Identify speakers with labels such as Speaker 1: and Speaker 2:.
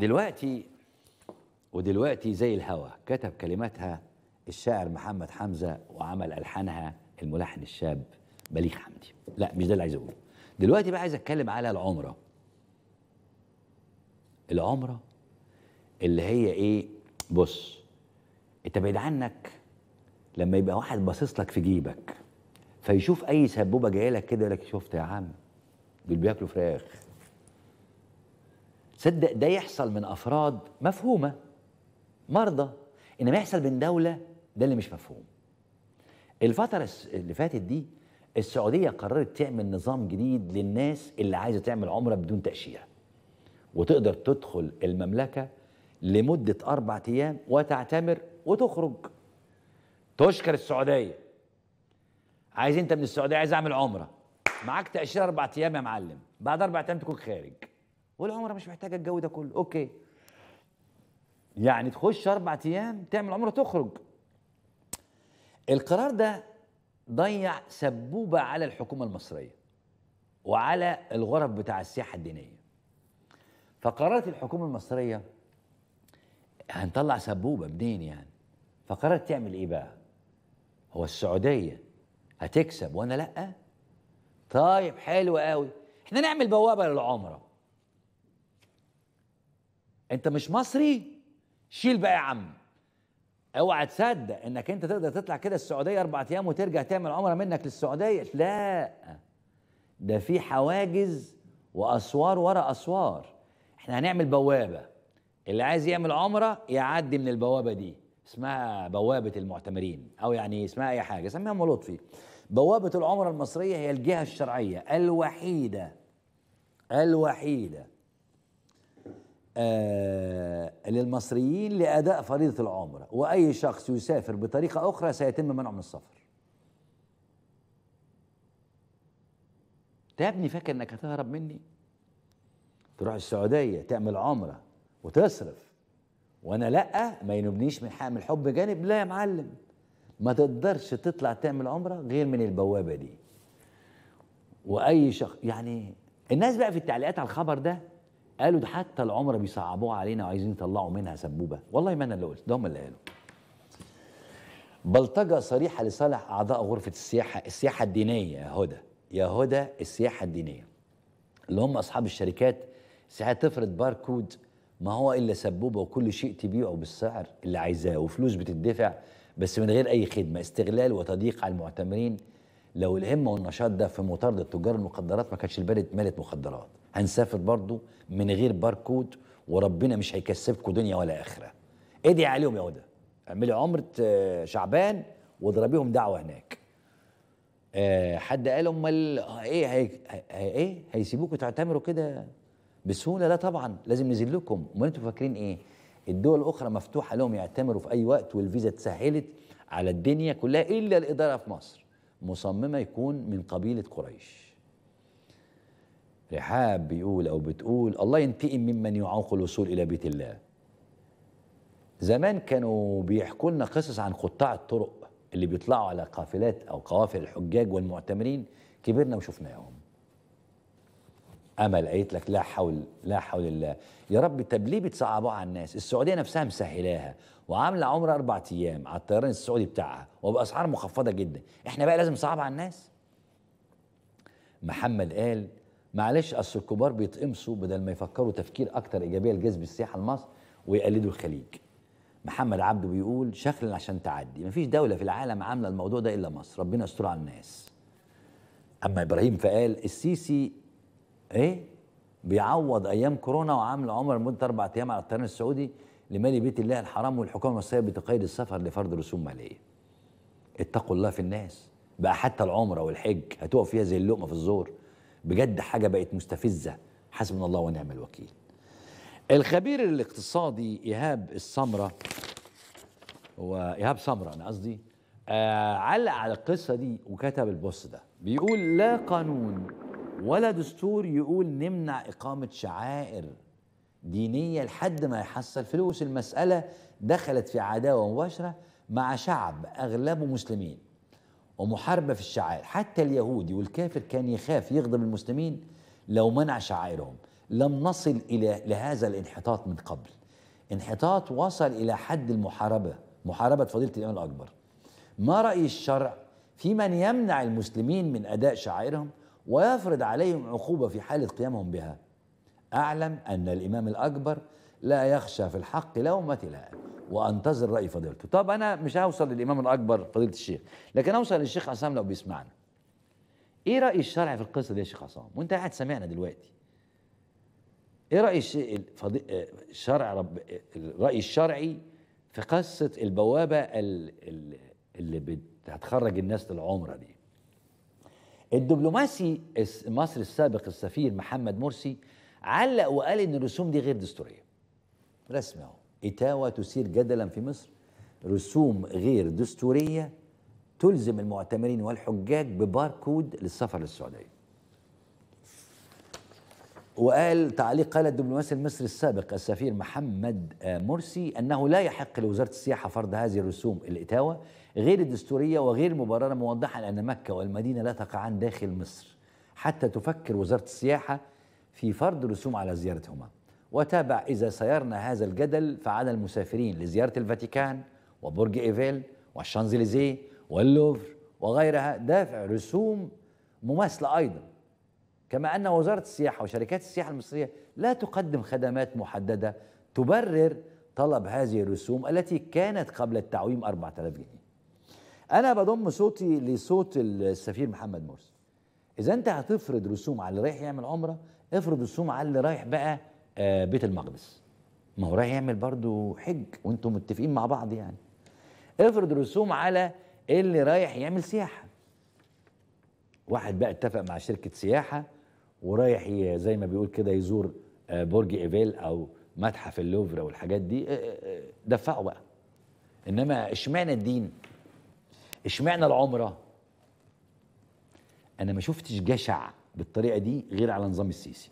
Speaker 1: دلوقتي ودلوقتي زي الهوى كتب كلماتها الشاعر محمد حمزة وعمل ألحانها الملحن الشاب بليغ حمدي لا مش ده اللي عايز أقوله دلوقتي بقى عايز أتكلم على العمرة العمرة اللي هي إيه بص أنت بعيد عنك لما يبقى واحد باصص لك في جيبك فيشوف أي سبوبة جاية لك كده يقول لك شفت يا عم دول بياكلوا فراخ صدق ده يحصل من افراد مفهومه مرضى انما يحصل من دوله ده اللي مش مفهوم الفتره اللي فاتت دي السعوديه قررت تعمل نظام جديد للناس اللي عايزه تعمل عمره بدون تاشيره وتقدر تدخل المملكه لمده اربع ايام وتعتمر وتخرج تشكر السعوديه عايز انت من السعوديه عايز اعمل عمره معاك تاشيره اربع ايام يا معلم بعد اربع ايام تكون خارج والعمره مش محتاجه الجو ده كله اوكي يعني تخش اربع ايام تعمل عمره تخرج القرار ده ضيع سبوبه على الحكومه المصريه وعلى الغرف بتاع السياحه الدينيه فقررت الحكومه المصريه هنطلع سبوبه منين يعني فقررت تعمل ايه بقى هو السعوديه هتكسب وانا لا طيب حلو قوي احنا نعمل بوابه للعمره انت مش مصري شيل بقى يا عم اوعى تصدق انك انت تقدر تطلع كده السعوديه اربع ايام وترجع تعمل عمره منك للسعوديه لا ده في حواجز واسوار ورا اسوار احنا هنعمل بوابه اللي عايز يعمل عمره يعدي من البوابه دي اسمها بوابه المعتمرين او يعني اسمها اي حاجه سميها ام لطفي بوابه العمره المصريه هي الجهه الشرعيه الوحيده الوحيده آه، للمصريين لأداء فريضة العمرة وأي شخص يسافر بطريقة أخرى سيتم منعه من السفر انت يا ابني فاكر انك هتهرب مني تروح السعودية تعمل عمرة وتصرف وانا لا ما ينوبنيش من حق من الحب جانب لا يا معلم ما تقدرش تطلع تعمل عمرة غير من البوابة دي واي شخص يعني الناس بقى في التعليقات على الخبر ده قالوا ده حتى العمره بيصعبوها علينا وعايزين يطلعوا منها سبوبه والله ما انا اللي قلت ده هم اللي قالوا بلطجه صريحه لصالح اعضاء غرفه السياحه السياحه الدينيه يا هدى يا هدى السياحه الدينيه اللي هم اصحاب الشركات ساعات تفرض باركود ما هو الا سبوبه وكل شيء تبيعه بالسعر اللي عايزاه وفلوس بتدفع بس من غير اي خدمه استغلال وتضييق على المعتمرين لو الهمه والنشاط ده في مطارده تجار المخدرات ما كانش البلد مالت مخدرات هنسافر برضو من غير باركود وربنا مش هيكسبكم دنيا ولا اخره ادعي عليهم يا هدى اعملي عمره آه، شعبان واضربيهم دعوه هناك أه حد قال امال ايه هي ايه هيسيبوكوا تعتمروا كده بسهوله لا طبعا لازم نزل لكم امال انتوا فاكرين ايه الدول الاخرى مفتوحه لهم يعتمروا في اي وقت والفيزا اتسهلت على الدنيا كلها الا الاداره في مصر مصممة يكون من قبيلة قريش رحاب بيقول أو بتقول الله ينتقم ممن يعوق الوصول إلى بيت الله زمان كانوا بيحكوا لنا قصص عن قطاع الطرق اللي بيطلعوا على قافلات أو قوافل الحجاج والمعتمرين كبرنا وشفناهم امل قالت لك لا حول لا حول الله يا رب طب ليه بتصعبوها على الناس السعوديه نفسها مسهلاها وعامله عمره اربع ايام على الطيران السعودي بتاعها وباسعار مخفضه جدا احنا بقى لازم نصعب على الناس محمد قال معلش اصل الكبار بيتقمصوا بدل ما يفكروا تفكير اكتر ايجابيه لجذب السياحه لمصر ويقلدوا الخليج محمد عبده بيقول شكلا عشان تعدي مفيش دولة في العالم عاملة الموضوع ده إلا مصر ربنا يستر على الناس أما إبراهيم فقال السيسي ايه بيعوض ايام كورونا وعامل عمر لمده اربع ايام على الطيران السعودي لمال بيت الله الحرام والحكومه المصريه بتقيد السفر لفرض رسوم ماليه. اتقوا الله في الناس بقى حتى العمره والحج هتقف فيها زي اللقمه في الزور بجد حاجه بقت مستفزه حسبنا الله ونعم الوكيل. الخبير الاقتصادي ايهاب السمره هو ايهاب سمره انا قصدي آه علق على القصه دي وكتب البوست ده بيقول لا قانون ولا دستور يقول نمنع إقامة شعائر دينية لحد ما يحصل فلوس المسألة دخلت في عداوة مباشرة مع شعب أغلبه مسلمين ومحاربة في الشعائر حتى اليهودي والكافر كان يخاف يخدم المسلمين لو منع شعائرهم لم نصل إلى لهذا الانحطاط من قبل انحطاط وصل إلى حد المحاربة محاربة فضيلة الإمام الأكبر ما رأي الشرع في من يمنع المسلمين من أداء شعائرهم ويفرض عليهم عقوبة في حالة قيامهم بها أعلم أن الإمام الأكبر لا يخشى في الحق لومة لائم وأنتظر رأي فضيلته طب أنا مش هوصل للإمام الأكبر فضيلة الشيخ لكن أوصل للشيخ عصام لو بيسمعنا إيه رأي الشرع في القصة دي يا شيخ عصام وأنت قاعد سامعنا دلوقتي إيه رأي الشرع آه، رب الرأي الشرعي في قصة البوابة اللي هتخرج الناس للعمرة دي الدبلوماسي المصري السابق السفير محمد مرسي علق وقال ان الرسوم دي غير دستوريه رسمي اهو اتاوى تثير جدلا في مصر رسوم غير دستوريه تلزم المعتمرين والحجاج بباركود للسفر للسعوديه وقال تعليق قال الدبلوماسي المصري السابق السفير محمد مرسي أنه لا يحق لوزارة السياحة فرض هذه الرسوم الإتاوة غير الدستورية وغير المبررة موضحا أن مكة والمدينة لا تقعان داخل مصر حتى تفكر وزارة السياحة في فرض رسوم على زيارتهما وتابع إذا سيرنا هذا الجدل فعلى المسافرين لزيارة الفاتيكان وبرج إيفيل والشانزليزيه واللوفر وغيرها دافع رسوم مماثلة أيضا كما أن وزارة السياحة وشركات السياحة المصرية لا تقدم خدمات محددة تبرر طلب هذه الرسوم التي كانت قبل التعويم 4000 جنيه أنا بضم صوتي لصوت السفير محمد مرسي إذا أنت هتفرض رسوم على اللي رايح يعمل عمرة افرض رسوم على اللي رايح بقى آه بيت المقدس ما هو رايح يعمل برضه حج وانتم متفقين مع بعض يعني افرض رسوم على اللي رايح يعمل سياحة واحد بقى اتفق مع شركة سياحة ورايح زي ما بيقول كده يزور آه، برج ايفيل او متحف اللوفر والحاجات دي آه، آه، دفعه بقى انما اشمعنى الدين اشمعنى العمره انا ما شفتش جشع بالطريقه دي غير على نظام السيسي